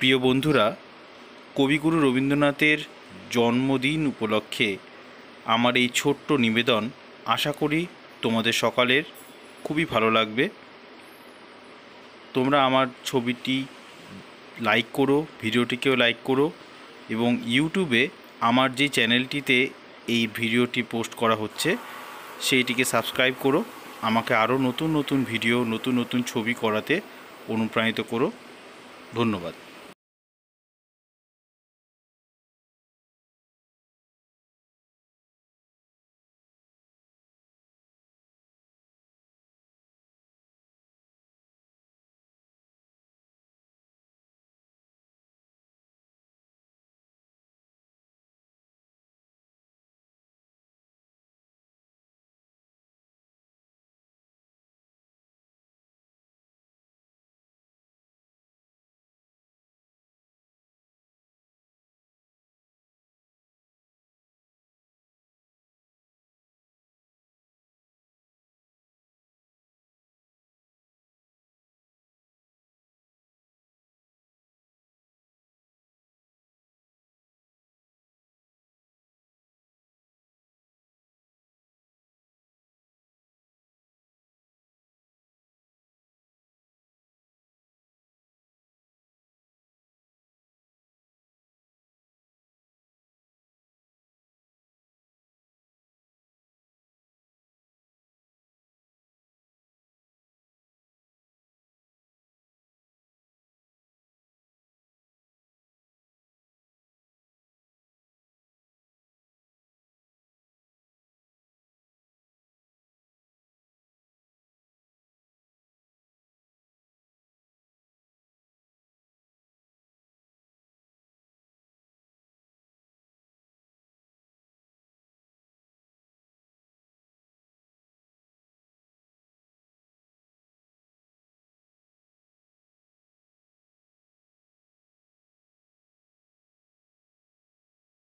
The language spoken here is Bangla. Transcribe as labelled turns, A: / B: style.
A: প্রিয় বন্ধুরা কবিগুরু রবীন্দ্রনাথের জন্মদিন উপলক্ষে আমার এই ছোট্ট নিবেদন আশা করি তোমাদের সকালের খুবই ভালো লাগবে তোমরা আমার ছবিটি লাইক করো ভিডিওটিকেও লাইক করো এবং ইউটিউবে আমার যে চ্যানেলটিতে এই ভিডিওটি পোস্ট করা হচ্ছে সেইটিকে সাবস্ক্রাইব করো আমাকে আরও নতুন নতুন ভিডিও নতুন নতুন ছবি করাতে অনুপ্রাণিত করো
B: ধন্যবাদ